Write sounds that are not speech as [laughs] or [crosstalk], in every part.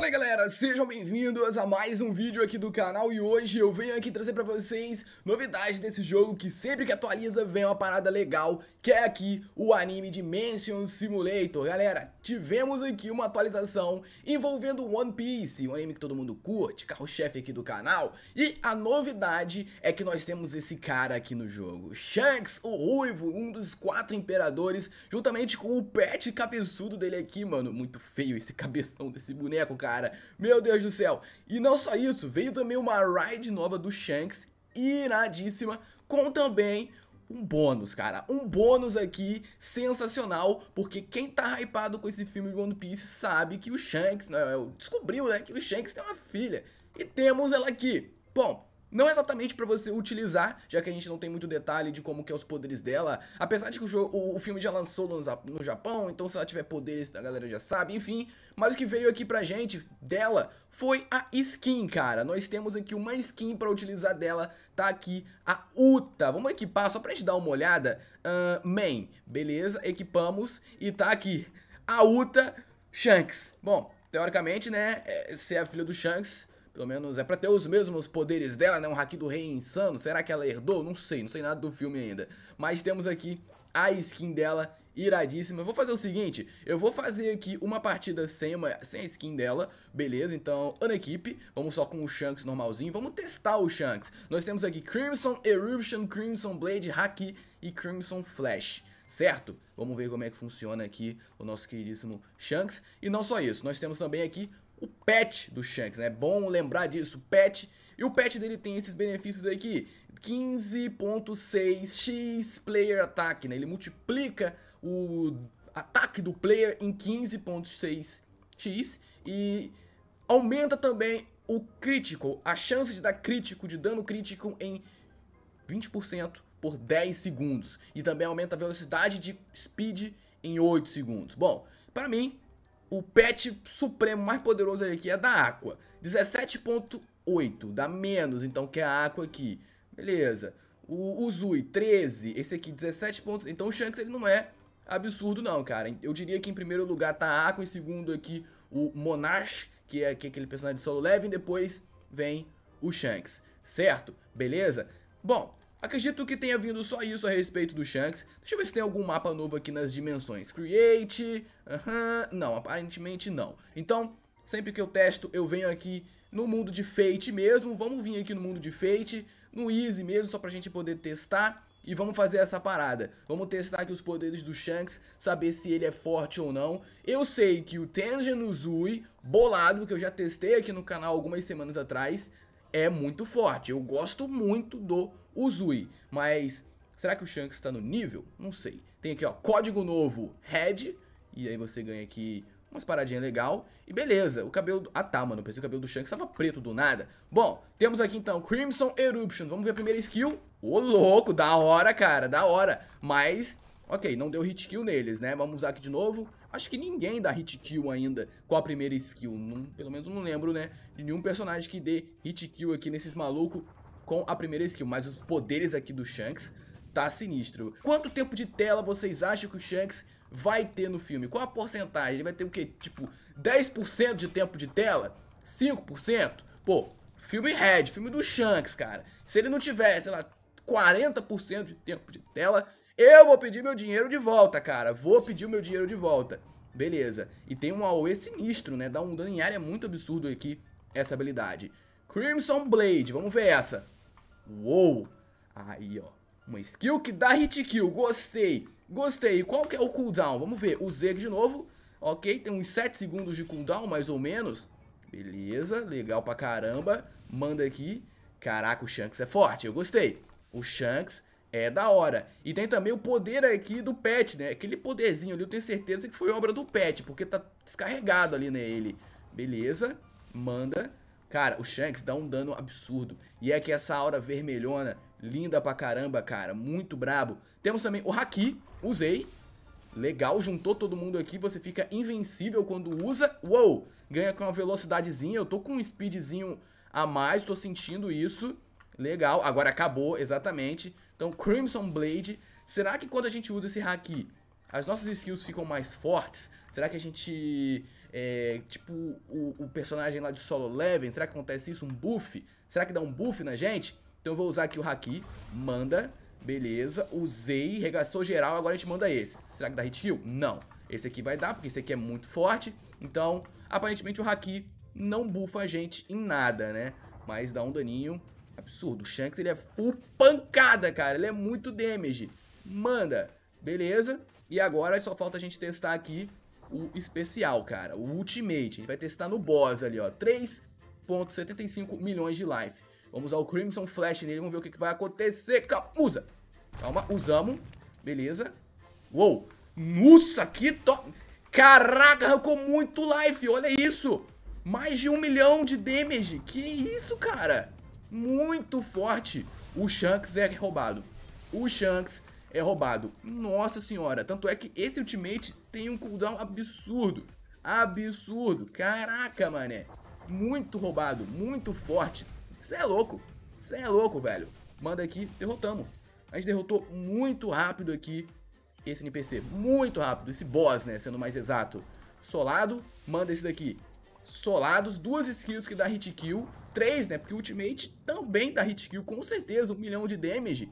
Fala aí galera, sejam bem-vindos a mais um vídeo aqui do canal e hoje eu venho aqui trazer pra vocês novidades desse jogo que sempre que atualiza vem uma parada legal que é aqui o anime Dimension Simulator Galera, tivemos aqui uma atualização envolvendo One Piece, um anime que todo mundo curte, carro-chefe aqui do canal E a novidade é que nós temos esse cara aqui no jogo, Shanks, o ruivo, um dos quatro imperadores Juntamente com o pet cabeçudo dele aqui, mano, muito feio esse [laughs] cabeção desse boneco, cara cara. Meu Deus do céu. E não só isso, veio também uma ride nova do Shanks, iradíssima, com também um bônus, cara. Um bônus aqui sensacional, porque quem tá hypado com esse filme de One Piece sabe que o Shanks, né, descobriu, né, que o Shanks tem uma filha. E temos ela aqui. Bom, não exatamente para você utilizar, já que a gente não tem muito detalhe de como que é os poderes dela. Apesar de que o, jogo, o, o filme já lançou no, no, Japão, então se ela tiver poderes, a galera já sabe, enfim. Mas o que veio aqui pra gente dela foi a skin, cara. Nós temos aqui uma skin para utilizar dela, tá aqui a Uta. Vamos equipar, só pra gente dar uma olhada. Uh, man, beleza, equipamos e tá aqui a Uta Shanks. Bom, teoricamente, né, se é a filha do Shanks, pelo menos é pra ter os mesmos poderes dela, né? Um Haki do Rei insano. Será que ela herdou? Não sei, não sei nada do filme ainda. Mas temos aqui a skin dela iradíssima. Eu vou fazer o seguinte, eu vou fazer aqui uma partida sem, uma, sem a skin dela, beleza? Então, Unequipe, vamos só com o Shanks normalzinho, vamos testar o Shanks. Nós temos aqui Crimson Eruption, Crimson Blade, Haki e Crimson Flash. Certo? Vamos ver como é que funciona aqui o nosso queridíssimo Shanks. E não só isso, nós temos também aqui o pet do Shanks, né? É bom lembrar disso, pet. E o pet dele tem esses benefícios aqui, 15.6x player attack, né? Ele multiplica o ataque do player em 15.6x e aumenta também o crítico, a chance de dar crítico, de dano crítico em 20% por 10 segundos. E também aumenta a velocidade de speed em 8 segundos. Bom, para mim, o pet supremo mais poderoso aqui é da Aqua. 17.8, dá menos, então que é a Aqua aqui. Beleza. O, o Zui, 13. Esse aqui, 17 pontos. Então o Shanks ele não é absurdo não, cara. Eu diria que em primeiro lugar tá a Aqua, em segundo aqui o Monarch, que é, que é aquele personagem de solo leve, e depois vem o Shanks, certo? Beleza? Bom, Acredito que tenha vindo só isso a respeito do Shanks. Deixa eu ver se tem algum mapa novo aqui nas dimensões. Create... Aham... Uhum, não, aparentemente não. Então, sempre que eu testo, eu venho aqui no mundo de Fate mesmo. Vamos vir aqui no mundo de Fate, no Easy mesmo, só pra gente poder testar. E vamos fazer essa parada. Vamos testar aqui os poderes do Shanks, saber se ele é forte ou não. Eu sei que o Tengen Uzui, bolado, que eu já testei aqui no canal algumas semanas atrás, é muito forte. Eu gosto muito do Uzui, mas será que o Shanks está no nível? Não sei. Tem aqui, ó, código novo, Red, e aí você ganha aqui umas paradinhas legal e beleza. O cabelo... Ah tá, mano, pensei que o cabelo do Shanks estava preto do nada. Bom, temos aqui então Crimson Eruption. Vamos ver a primeira skill. Ô, louco, da hora, cara, da hora. Mas, ok, não deu hit kill neles, né? Vamos usar aqui de novo. Acho que ninguém dá hit kill ainda com a primeira skill. Não, pelo menos não lembro, né? De nenhum personagem que dê hit kill aqui nesses malucos com a primeira skill. Mas os poderes aqui do Shanks tá sinistro. Quanto tempo de tela vocês acham que o Shanks vai ter no filme? Qual a porcentagem? Ele vai ter o quê? Tipo, 10% de tempo de tela? 5%? Pô, filme Red, filme do Shanks, cara. Se ele não tivesse, sei lá, 40% de tempo de tela, eu vou pedir meu dinheiro de volta, cara. Vou pedir o meu dinheiro de volta. Beleza. E tem um AoE sinistro, né? Dá um dano em área muito absurdo aqui, essa habilidade. Crimson Blade, vamos ver essa. Uou! Aí, ó. Uma skill que dá hit kill, gostei. Gostei. Qual que é o cooldown? Vamos ver. O Zeg de novo. Ok, tem uns 7 segundos de cooldown, mais ou menos. Beleza, legal pra caramba. Manda aqui. Caraca, o Shanks é forte, eu gostei. O Shanks é da hora. E tem também o poder aqui do pet, né? Aquele poderzinho ali, eu tenho certeza que foi obra do pet, porque tá descarregado ali, né, ele. Beleza, manda. Cara, o Shanks dá um dano absurdo. E é que essa aura vermelhona, linda pra caramba, cara. Muito brabo. Temos também o Haki, usei. Legal, juntou todo mundo aqui, você fica invencível quando usa. Uou, ganha com uma velocidadezinha, eu tô com um speedzinho a mais, tô sentindo isso. Legal, agora acabou, exatamente. Então, Crimson Blade. Será que quando a gente usa esse haki, as nossas skills ficam mais fortes? Será que a gente, é, tipo, o, o, personagem lá de solo level, será que acontece isso? Um buff? Será que dá um buff na gente? Então eu vou usar aqui o Haki, manda, beleza, usei, regaçou geral, agora a gente manda esse. Será que dá hit kill? Não. Esse aqui vai dar, porque esse aqui é muito forte, então aparentemente o Haki não bufa a gente em nada, né? Mas dá um daninho Absurdo. O Shanks, ele é full pancada, cara. Ele é muito damage. Manda. Beleza. E agora só falta a gente testar aqui o especial, cara. O ultimate. A gente vai testar no boss ali, ó. 3.75 milhões de life. Vamos usar o Crimson Flash nele. Vamos ver o que, que vai acontecer. Calma, usa. Calma, usamos. Beleza. Uou. Nossa, que top. Caraca, arrancou muito life. Olha isso. Mais de um milhão de damage. Que isso, cara? muito forte, o Shanks é roubado. O Shanks é roubado. Nossa senhora, tanto é que esse ultimate tem um cooldown absurdo. Absurdo, caraca, mané. Muito roubado, muito forte. Cê é louco, cê é louco, velho. Manda aqui, derrotamos. A gente derrotou muito rápido aqui esse NPC, muito rápido, esse boss, né, sendo mais exato. Solado, manda esse daqui solados, duas skills que dá hit kill, três, né? Porque o ultimate também dá hit kill, com certeza, um milhão de damage.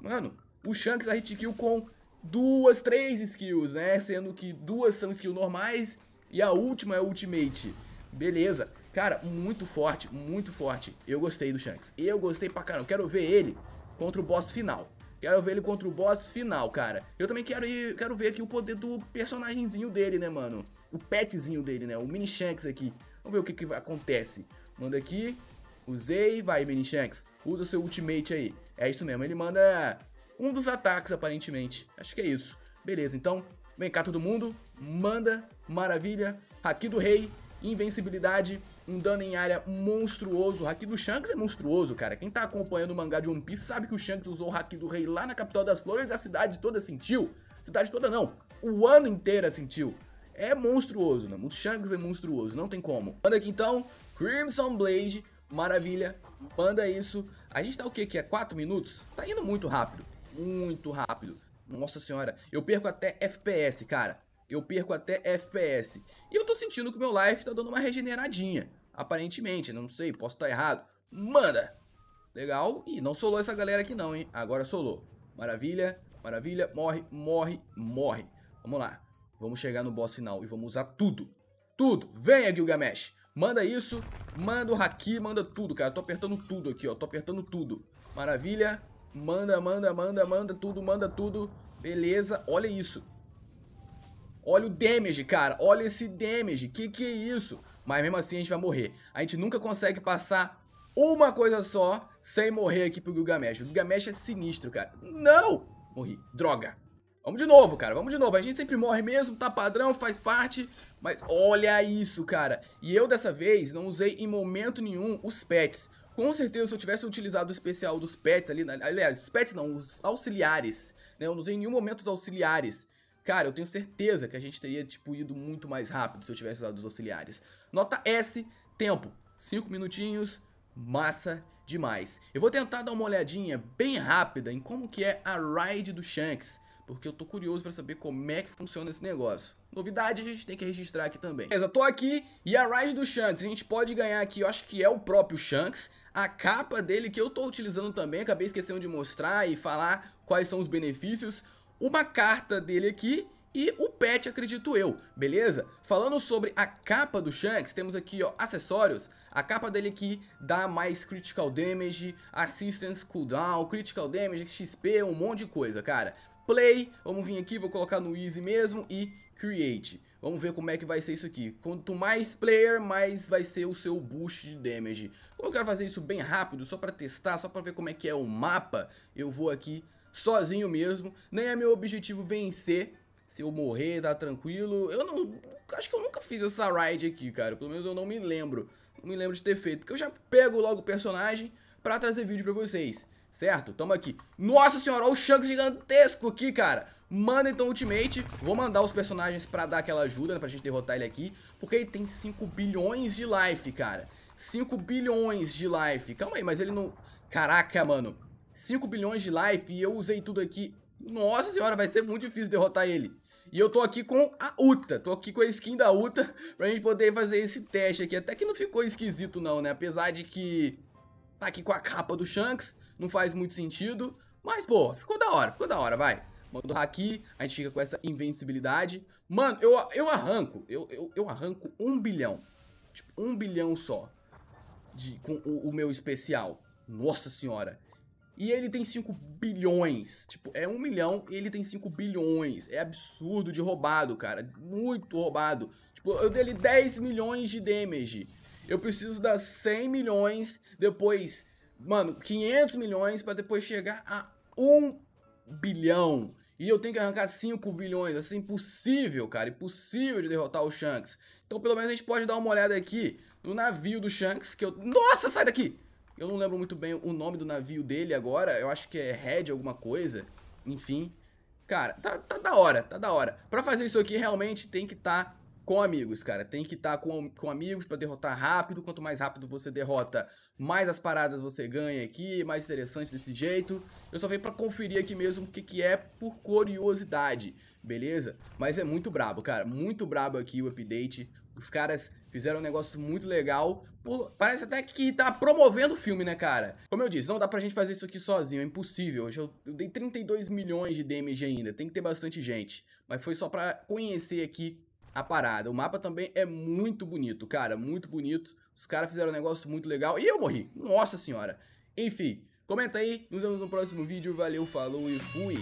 Mano, o Shanks dá hit kill com duas, três skills, né? Sendo que duas são skills normais e a última é ultimate. Beleza. Cara, muito forte, muito forte. Eu gostei do Shanks. Eu gostei pra caramba. Quero ver ele contra o boss final. Quero ver ele contra o boss final, cara. Eu também quero, ir, quero ver aqui o poder do personagemzinho dele, né, mano? O petzinho dele, né? O Mini Shanks aqui. Vamos ver o que, que acontece. Manda aqui. Usei. Vai, Mini Shanks. Usa o seu ultimate aí. É isso mesmo. Ele manda um dos ataques, aparentemente. Acho que é isso. Beleza, então. Vem cá, todo mundo. Manda. Maravilha. Haki do Rei. Invencibilidade um dano em área monstruoso. O Haki do Shanks é monstruoso, cara. Quem tá acompanhando o mangá de One Piece sabe que o Shanks usou o Haki do Rei lá na capital das flores a cidade toda sentiu. Cidade toda não, o ano inteiro sentiu. É monstruoso, né? O Shanks é monstruoso, não tem como. Manda aqui então, Crimson Blade, maravilha, manda isso. A gente tá o quê? Que é 4 minutos? Tá indo muito rápido, muito rápido. Nossa senhora, eu perco até FPS, cara eu perco até FPS. E eu tô sentindo que meu life tá dando uma regeneradinha, aparentemente, não sei, posso estar tá errado. Manda! Legal, e não solou essa galera aqui não, hein? Agora solou. Maravilha, maravilha, morre, morre, morre. Vamos lá, vamos chegar no boss final e vamos usar tudo. Tudo, venha Gilgamesh, manda isso, manda o Haki, manda tudo, cara. tô apertando tudo aqui, ó, tô apertando tudo. Maravilha, manda, manda, manda, manda tudo, manda tudo. Beleza, olha isso. Olha o damage, cara. Olha esse damage. Que que é isso? Mas mesmo assim a gente vai morrer. A gente nunca consegue passar uma coisa só sem morrer aqui pro Gilgamesh. O Gilgamesh é sinistro, cara. Não! Morri. Droga. Vamos de novo, cara. Vamos de novo. A gente sempre morre mesmo, tá padrão, faz parte. Mas olha isso, cara. E eu dessa vez não usei em momento nenhum os pets. Com certeza, se eu tivesse utilizado o especial dos pets ali... Aliás, os pets não, os auxiliares. Né? Eu não usei em nenhum momento os auxiliares. Cara, eu tenho certeza que a gente teria, tipo, ido muito mais rápido se eu tivesse usado os auxiliares. Nota S, tempo. 5 minutinhos, massa demais. Eu vou tentar dar uma olhadinha bem rápida em como que é a ride do Shanks, porque eu tô curioso para saber como é que funciona esse negócio. Novidade a gente tem que registrar aqui também. Beleza, tô aqui e a ride do Shanks, a gente pode ganhar aqui, eu acho que é o próprio Shanks, a capa dele que eu tô utilizando também, acabei esquecendo de mostrar e falar quais são os benefícios uma carta dele aqui e o pet, acredito eu, beleza? Falando sobre a capa do Shanks, temos aqui, ó, acessórios. A capa dele aqui dá mais critical damage, assistance cooldown, critical damage, XP, um monte de coisa, cara. Play, vamos vir aqui, vou colocar no easy mesmo e create. Vamos ver como é que vai ser isso aqui. Quanto mais player, mais vai ser o seu boost de damage. Como eu quero fazer isso bem rápido, só pra testar, só pra ver como é que é o mapa, eu vou aqui sozinho mesmo. Nem é meu objetivo vencer. Se eu morrer, tá tranquilo. Eu não. Acho que eu nunca fiz essa ride aqui, cara. Pelo menos eu não me lembro. Não me lembro de ter feito. Porque eu já pego logo o personagem pra trazer vídeo pra vocês. Certo? Tamo aqui. Nossa senhora, olha o Shanks gigantesco aqui, cara. Manda então ultimate. Vou mandar os personagens pra dar aquela ajuda, né, pra gente derrotar ele aqui. Porque ele tem 5 bilhões de life, cara. 5 bilhões de life. Calma aí, mas ele não... Caraca, mano. 5 bilhões de life e eu usei tudo aqui. Nossa senhora, vai ser muito difícil derrotar ele. E eu tô aqui com a Uta, tô aqui com a skin da Uta [laughs] pra gente poder fazer esse teste aqui. Até que não ficou esquisito não, né? Apesar de que tá aqui com a capa do Shanks, não faz muito sentido. Mas, pô, ficou da hora, ficou da hora, vai. Manda o Haki, a gente fica com essa invencibilidade. Mano, eu, eu arranco, eu, eu, eu arranco um bilhão. Tipo, um bilhão só de, com o, o meu especial. Nossa senhora. E ele tem 5 bilhões. Tipo, é 1 milhão e ele tem 5 bilhões. É absurdo de roubado, cara. Muito roubado. Tipo, eu dei ele 10 milhões de damage. Eu preciso dar 100 milhões, depois, mano, 500 milhões para depois chegar a 1 bilhão. E eu tenho que arrancar 5 bilhões, assim, impossível, cara, impossível de derrotar o Shanks. Então, pelo menos a gente pode dar uma olhada aqui no navio do Shanks, que eu... Nossa, sai daqui! Eu não lembro muito bem o nome do navio dele agora, eu acho que é Red alguma coisa, enfim. Cara, tá, tá da hora, tá da hora. Pra fazer isso aqui, realmente tem que estar tá com amigos, cara. Tem que estar tá com, com amigos para derrotar rápido. Quanto mais rápido você derrota, mais as paradas você ganha aqui, mais interessante desse jeito. Eu só venho para conferir aqui mesmo o que, que é por curiosidade, beleza? Mas é muito brabo, cara. Muito brabo aqui o update. Os caras fizeram um negócio muito legal. Por... Parece até que tá promovendo o filme, né, cara? Como eu disse, não dá pra gente fazer isso aqui sozinho, é impossível. Eu, eu dei 32 milhões de damage ainda, tem que ter bastante gente. Mas foi só pra conhecer aqui a parada. O mapa também é muito bonito, cara, muito bonito. Os caras fizeram um negócio muito legal e eu morri. Nossa senhora. Enfim, comenta aí, nos vemos no próximo vídeo. Valeu, falou e fui.